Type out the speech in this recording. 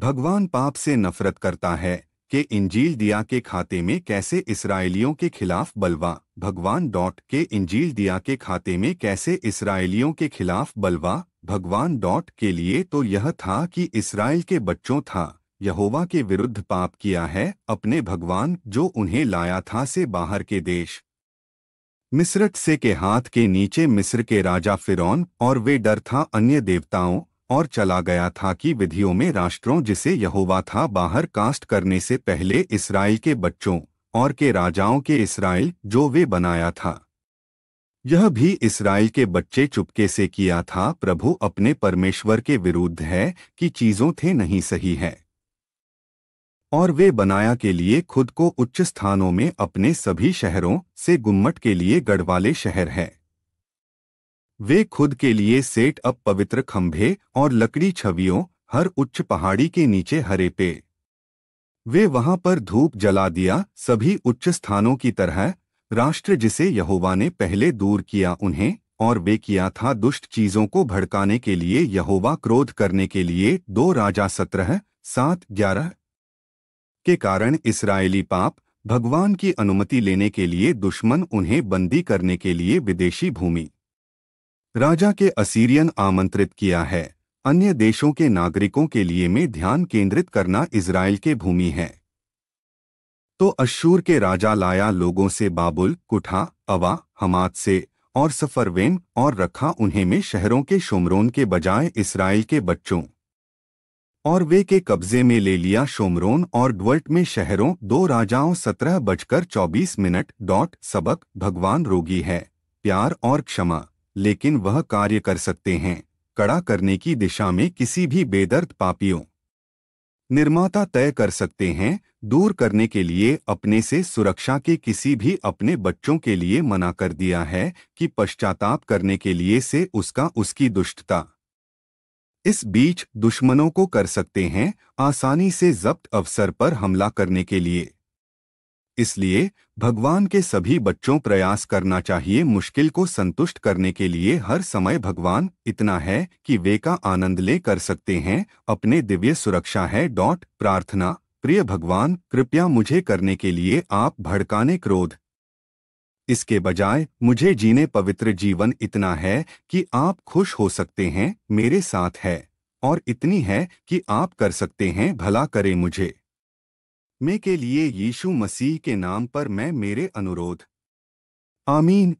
भगवान पाप से नफरत करता है के इंजील दिया के खाते में कैसे इसराइलियों के खिलाफ बलवा भगवान डॉट के इंजील दिया के खाते में कैसे इसराइलियों के खिलाफ बलवा भगवान डॉट के लिए तो यह था कि इसराइल के बच्चों था यहोवा के विरुद्ध पाप किया है अपने भगवान जो उन्हें लाया था से बाहर के देश मिस्रट से के हाथ के नीचे मिस्र के राजा फिरौन और वे डर था अन्य देवताओं और चला गया था कि विधियों में राष्ट्रों जिसे यहोवा था बाहर कास्ट करने से पहले इसराइल के बच्चों और के राजाओं के इसराइल जो वे बनाया था यह भी इसराइल के बच्चे चुपके से किया था प्रभु अपने परमेश्वर के विरुद्ध है कि चीज़ों थे नहीं सही है और वे बनाया के लिए खुद को उच्च स्थानों में अपने सभी शहरों से गुम्मट के लिए गढ़वाले शहर है वे खुद के लिए सेट अप पवित्र खंभे और लकड़ी छवियों हर उच्च पहाड़ी के नीचे हरे पे वे वहां पर धूप जला दिया सभी उच्च स्थानों की तरह राष्ट्र जिसे यहोवा ने पहले दूर किया उन्हें और वे किया था दुष्ट चीजों को भड़काने के लिए यहोवा क्रोध करने के लिए दो राजा सत्रह सात ग्यारह के कारण इसराइली पाप भगवान की अनुमति लेने के लिए दुश्मन उन्हें बंदी करने के लिए विदेशी भूमि राजा के असीरियन आमंत्रित किया है अन्य देशों के नागरिकों के लिए में ध्यान केंद्रित करना इसराइल के भूमि है तो अश्शूर के राजा लाया लोगों से बाबुल कुठा अवा हमाद से और सफरवेन और रखा उन्हें में शहरों के शोमरोन के बजाय इसराइल के बच्चों और वे के कब्जे में ले लिया शोमरोन और ड्वर्ट में शहरों दो राजाओं सत्रह बजकर चौबीस मिनट डॉट सबक भगवान रोगी है प्यार और क्षमा लेकिन वह कार्य कर सकते हैं कड़ा करने की दिशा में किसी भी बेदर्द पापियों निर्माता तय कर सकते हैं दूर करने के लिए अपने से सुरक्षा के किसी भी अपने बच्चों के लिए मना कर दिया है कि पश्चाताप करने के लिए से उसका उसकी दुष्टता इस बीच दुश्मनों को कर सकते हैं आसानी से जब्त अवसर पर हमला करने के लिए इसलिए भगवान के सभी बच्चों प्रयास करना चाहिए मुश्किल को संतुष्ट करने के लिए हर समय भगवान इतना है कि वे का आनंद ले कर सकते हैं अपने दिव्य सुरक्षा है डॉट प्रार्थना प्रिय भगवान कृपया मुझे करने के लिए आप भड़काने क्रोध इसके बजाय मुझे जीने पवित्र जीवन इतना है कि आप खुश हो सकते हैं मेरे साथ है और इतनी है कि आप कर सकते हैं भला करें मुझे में के लिए यीशु मसीह के नाम पर मैं मेरे अनुरोध आमीन